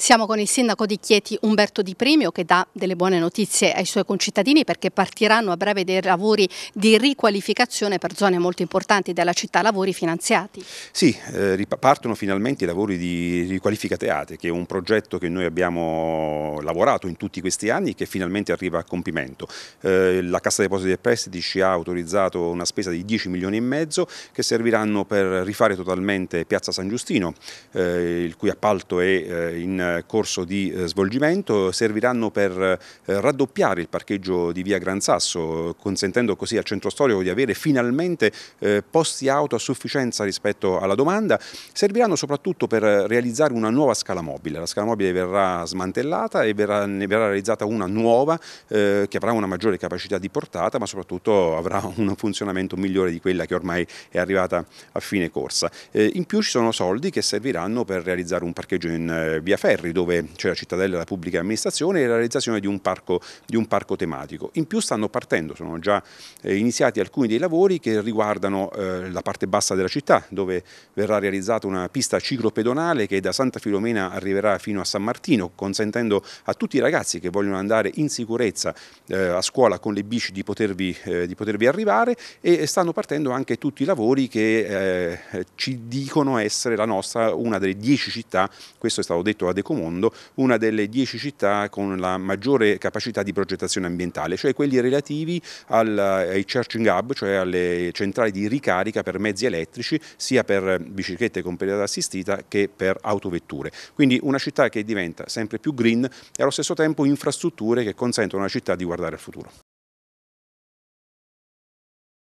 Siamo con il sindaco di Chieti Umberto Di Primio che dà delle buone notizie ai suoi concittadini perché partiranno a breve dei lavori di riqualificazione per zone molto importanti della città, lavori finanziati. Sì, eh, partono finalmente i lavori di riqualifica teate che è un progetto che noi abbiamo lavorato in tutti questi anni e che finalmente arriva a compimento. Eh, la Cassa Depositi e Prestiti ci ha autorizzato una spesa di 10 milioni e mezzo che serviranno per rifare totalmente Piazza San Giustino, eh, il cui appalto è eh, in eh, corso di eh, svolgimento serviranno per eh, raddoppiare il parcheggio di via Gran Sasso, consentendo così al centro storico di avere finalmente posti auto a sufficienza rispetto alla domanda. Serviranno soprattutto per realizzare una nuova scala mobile. La scala mobile verrà smantellata e verrà, ne verrà realizzata una nuova che avrà una maggiore capacità di portata ma soprattutto avrà un funzionamento migliore di quella che ormai è arrivata a fine corsa. in più ci sono soldi che serviranno per realizzare un parcheggio in via Ferro Ferri dove c'è la cittadella della pubblica amministrazione e la realizzazione di un, parco, di un parco tematico. In più stanno partendo, sono già eh, iniziati alcuni dei lavori che riguardano eh, la parte bassa della città dove verrà realizzata una pista ciclopedonale che da Santa Filomena arriverà fino a San Martino consentendo a tutti i ragazzi che vogliono andare in sicurezza eh, a scuola con le bici di potervi, di potervi arrivare e stanno partendo anche tutti i lavori che ci dicono essere la nostra una delle dieci città, questo è stato detto a decorso Mondo, una delle dieci città con la maggiore capacità di progettazione ambientale, cioè quelli relativi al, ai charging hub, cioè alle centrali di ricarica per mezzi elettrici, sia per biciclette con pedata assistita che per autovetture. Quindi una città che diventa sempre più green e allo stesso tempo infrastrutture che consentono alla città di guardare al futuro.